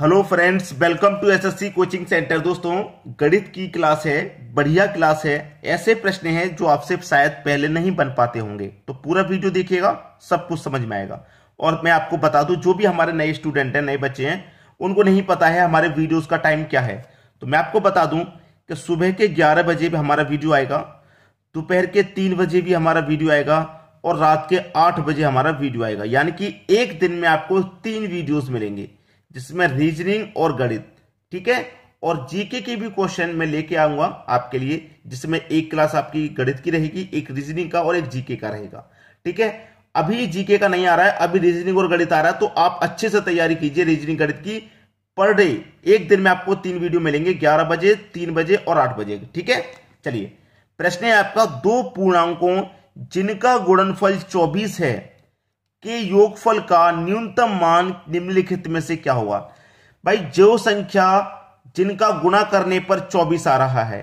hello friends welcome to SSC coaching centre दोस्तों गणित की क्लास है बढ़िया क्लास है ऐसे प्रश्न हैं जो आपसे शायद पहले नहीं बन पाते होंगे तो पूरा वीडियो देखिएगा सब कुछ समझ में आएगा और मैं आपको बता दूं जो भी हमारे नए स्टूडेंट हैं नए बच्चे हैं उनको नहीं पता है हमारे वीडियोज का टाइम क्या है तो मैं आपको बता दूं कि सुबह के ग्यारह बजे भी हमारा वीडियो आएगा दोपहर के तीन बजे भी हमारा वीडियो आएगा और रात के आठ बजे हमारा वीडियो आएगा यानी कि एक दिन में आपको तीन वीडियोज मिलेंगे जिसमें रीजनिंग और गणित ठीक है और जीके के भी क्वेश्चन मैं लेके आऊंगा आपके लिए जिसमें एक क्लास आपकी गणित की रहेगी एक रीजनिंग का और एक जीके का रहेगा ठीक है अभी जीके का नहीं आ रहा है अभी रीजनिंग और गणित आ रहा है तो आप अच्छे से तैयारी कीजिए रीजनिंग गणित की पर डे एक दिन में आपको तीन वीडियो मिलेंगे ग्यारह बजे तीन बजे और आठ बजे ठीक है चलिए प्रश्न है आपका दो पूर्णांकों जिनका गुणनफल चौबीस है के योगफल का न्यूनतम मान निम्नलिखित में से क्या होगा भाई जो संख्या जिनका गुणा करने पर 24 आ रहा है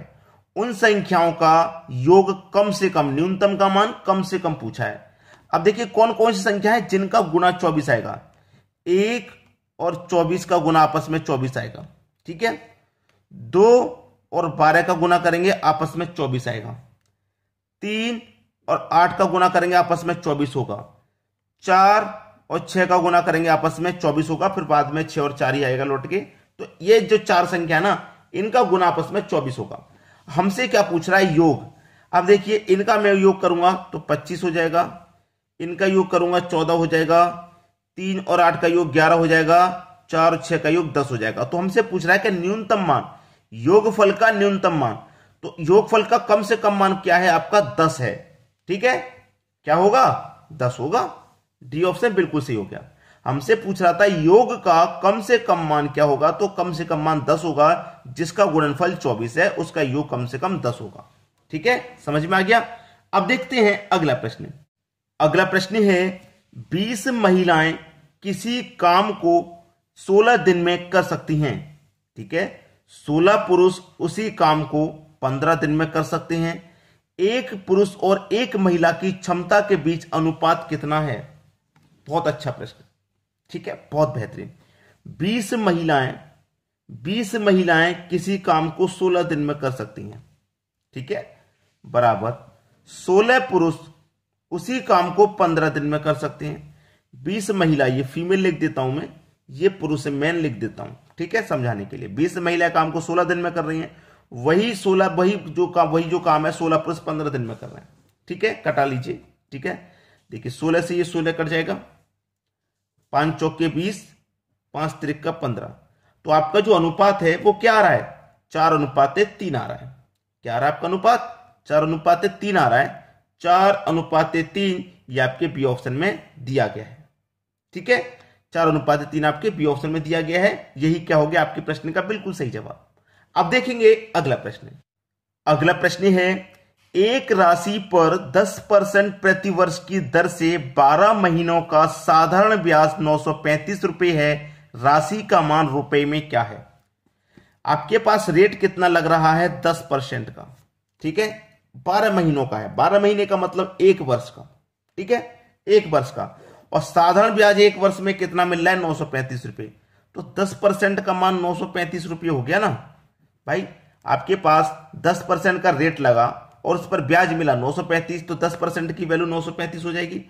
उन संख्याओं का योग कम से कम न्यूनतम का मान कम से कम पूछा है अब देखिए कौन कौन सी संख्या है जिनका गुना 24 आएगा एक और 24 का गुना आपस में 24 आएगा ठीक है दो और 12 का गुना करेंगे आपस में 24 आएगा तीन और आठ का गुना करेंगे आपस में चौबीस होगा चार और छह का गुना करेंगे आपस में चौबीस होगा फिर बाद में छह और चार ही आएगा लौट के तो ये जो चार संख्या है ना इनका गुना आपस में चौबीस होगा हमसे क्या पूछ रहा है योग अब देखिए इनका मैं योग करूंगा तो पच्चीस हो जाएगा इनका योग करूंगा चौदह हो जाएगा तीन और आठ का योग ग्यारह हो जाएगा चार और छह का योग दस हो जाएगा तो हमसे पूछ रहा है कि न्यूनतम मान योग फल का न्यूनतम मान तो योग फल का कम से कम मान क्या है आपका दस है ठीक है क्या होगा दस होगा डी ऑप्शन बिल्कुल सही हो गया हमसे पूछ रहा था योग का कम से कम मान क्या होगा तो कम से कम मान दस होगा जिसका गुणनफल चौबीस है उसका योग कम से कम दस होगा ठीक है समझ में आ गया अब देखते हैं अगला प्रश्न अगला प्रश्न है बीस महिलाएं किसी काम को सोलह दिन में कर सकती हैं ठीक है सोलह पुरुष उसी काम को पंद्रह दिन में कर सकते हैं एक पुरुष और एक महिला की क्षमता के बीच अनुपात कितना है बहुत अच्छा प्रश्न ठीक है बहुत बेहतरीन बीस महिलाएं बीस महिलाएं किसी काम को सोलह दिन में कर सकती हैं ठीक है बराबर सोलह पुरुष उसी काम को पंद्रह दिन में कर सकते हैं बीस महिला ये फीमेल लिख देता हूं मैं ये पुरुष मैन लिख देता हूं ठीक है समझाने के लिए बीस महिला काम को सोलह दिन में कर रही हैं वही सोलह वही जो काम वही जो काम है सोलह पुरुष पंद्रह दिन में कर रहे हैं ठीक है कटा लीजिए ठीक है देखिए सोलह से ये सोलह कट जाएगा पांच चौके बीस पांच त्रिक का पंद्रह तो आपका जो अनुपात है वो क्या आ रहा है चार अनुपात तीन आ रहा है क्या आ रहा है आपका अनुपात चार अनुपात तीन आ रहा है चार अनुपात तीन ये आपके बी ऑप्शन में दिया गया है ठीक है चार अनुपात तीन आपके बी ऑप्शन में दिया गया है यही क्या हो गया आपके प्रश्न का बिल्कुल सही जवाब अब देखेंगे अगला प्रश्न अगला प्रश्न है एक राशि पर 10 परसेंट प्रतिवर्ष की दर से 12 महीनों का साधारण ब्याज नौ सौ है राशि का मान रुपए में क्या है आपके पास रेट कितना लग रहा है 10 परसेंट का ठीक है 12 महीनों का है 12 महीने का मतलब एक वर्ष का ठीक है एक वर्ष का और साधारण ब्याज एक वर्ष में कितना मिल रहा है नौ रुपए तो दस परसेंट का मान नौ रुपए हो गया ना भाई आपके पास दस परसेंट का रेट लगा और उस पर ब्याज मिला 935 तो 10 परसेंट की वैल्यू 935 हो जाएगी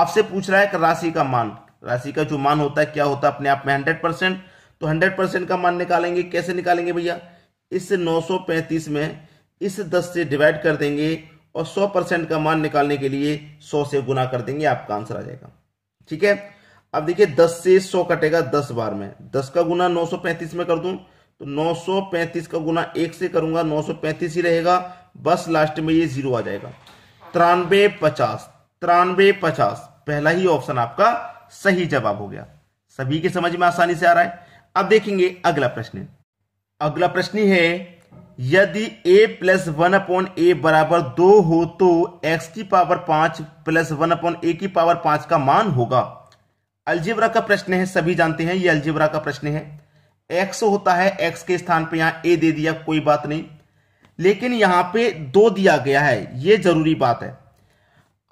आपसे पूछ रहा है राशि का मान राशि का जो मान होता है क्या होता है अपने आप में 100 परसेंट तो 100 परसेंट का मान निकालेंगे कैसे निकालेंगे भैया इस 935 में इस 10 से डिवाइड कर देंगे और 100 परसेंट का मान निकालने के लिए 100 से गुना कर देंगे आपका आंसर आ जाएगा ठीक है अब देखिए दस से सौ कटेगा दस बार में दस का गुना नौ में कर दू तो 935 का गुना एक से करूंगा 935 ही रहेगा बस लास्ट में ये जीरो आ जाएगा तिरानवे पचास तिरानबे पचास पहला ही ऑप्शन आपका सही जवाब हो गया सभी के समझ में आसानी से आ रहा है अब देखेंगे अगला प्रश्न अगला प्रश्न है यदि a plus one upon A बराबर दो हो तो x की पावर पांच प्लस वन अपॉन ए की पावर पांच का मान होगा अल्जिब्रा का प्रश्न है सभी जानते हैं ये अल्जिब्रा का प्रश्न है x होता है x के स्थान पे यहां a दे दिया कोई बात नहीं लेकिन यहां पे दो दिया गया है ये जरूरी बात है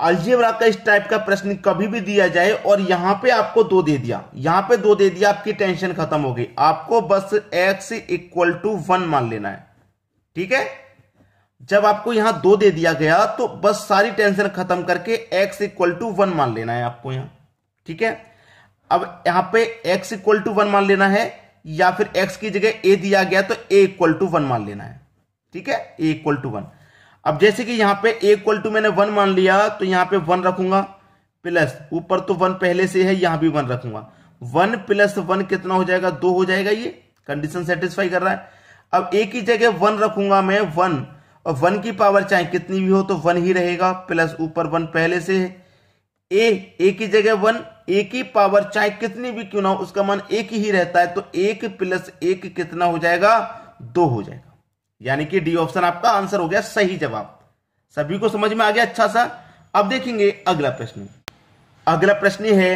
अल्जेब्रा का इस टाइप का प्रश्न कभी भी दिया जाए और यहां पे आपको दो दे दिया यहां पे दो दे दिया आपकी टेंशन खत्म हो गई आपको बस एक्स इक्वल टू वन मान लेना है ठीक है जब आपको यहां दो दे दिया गया तो बस सारी टेंशन खत्म करके एक्स इक्वल टू वन मान लेना है आपको यहां ठीक है अब यहां पे एक्स इक्वल टू वन मान लेना है या फिर एक्स की जगह ए दिया गया तो ए इक्वल टू वन मान लेना है ठीक है ए इक्वल टू वन अब जैसे कि यहां पे ए इक्वल टू मैंने वन मान लिया तो यहां पे वन रखूंगा प्लस ऊपर तो वन पहले से है यहां भी वन रखूंगा वन प्लस वन कितना हो जाएगा दो हो जाएगा ये कंडीशन सेटिस्फाई कर रहा है अब ए की जगह वन रखूंगा मैं वन और वन की पावर चाहे कितनी भी हो तो वन ही रहेगा प्लस ऊपर वन पहले से है ए ए की जगह वन ए की पावर चाहे कितनी भी क्यों ना हो उसका मान एक ही रहता है तो एक प्लस एक कितना हो जाएगा दो हो जाएगा यानी कि डी ऑप्शन आपका आंसर हो गया सही जवाब सभी को समझ में आ गया अच्छा सा अब देखेंगे अगला प्रश्न अगला प्रश्न है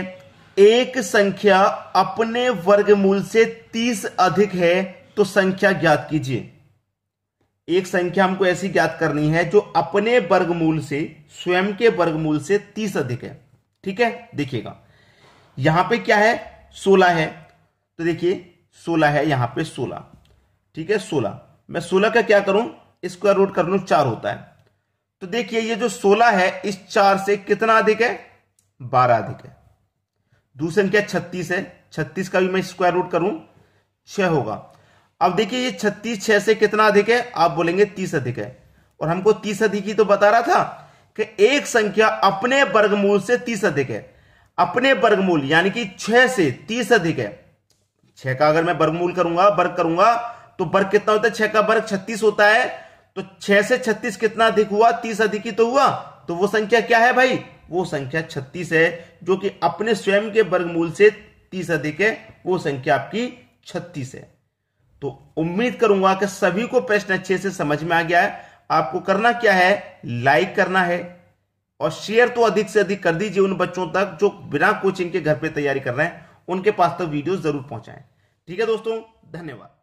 एक संख्या अपने वर्गमूल से तीस अधिक है तो संख्या ज्ञात कीजिए एक संख्या हमको ऐसी ज्ञात करनी है जो अपने वर्गमूल से स्वयं के वर्गमूल से तीस अधिक है ठीक है देखिएगा यहां पे क्या है सोलह है तो देखिए सोलह है यहां पे सोलह ठीक है सोलह मैं सोलह का क्या करूं स्क्वायर रूट कर लू चार होता है तो देखिए ये जो सोलह है इस चार से कितना अधिक है बारह अधिक है दूसरे क्या छत्तीस है छत्तीस का भी मैं स्क्वायर रूट करूं छह होगा अब देखिए ये छत्तीस छह से कितना अधिक है आप बोलेंगे तीस अधिक है और हमको तीस अधिक ही तो बता रहा था कि एक संख्या अपने वर्गमूल से तीस अधिक है अपने वर्गमूल यानी कि छह से तीस अधिक है छह का अगर मैं वर्गमूल करूंगा वर्ग करूंगा तो वर्ग कितना होता है छह का वर्ग छत्तीस होता है तो छह से छत्तीस कितना अधिक हुआ तीस अधिक ही तो हुआ तो वो संख्या क्या है भाई वो संख्या छत्तीस है जो कि अपने स्वयं के वर्गमूल से तीस अधिक है वो संख्या आपकी छत्तीस है तो उम्मीद करूंगा कि सभी को प्रश्न अच्छे से समझ में आ गया है आपको करना क्या है लाइक करना है और शेयर तो अधिक से अधिक कर दीजिए उन बच्चों तक जो बिना कोचिंग के घर पे तैयारी कर रहे हैं उनके पास तो वीडियो जरूर पहुंचाएं ठीक है दोस्तों धन्यवाद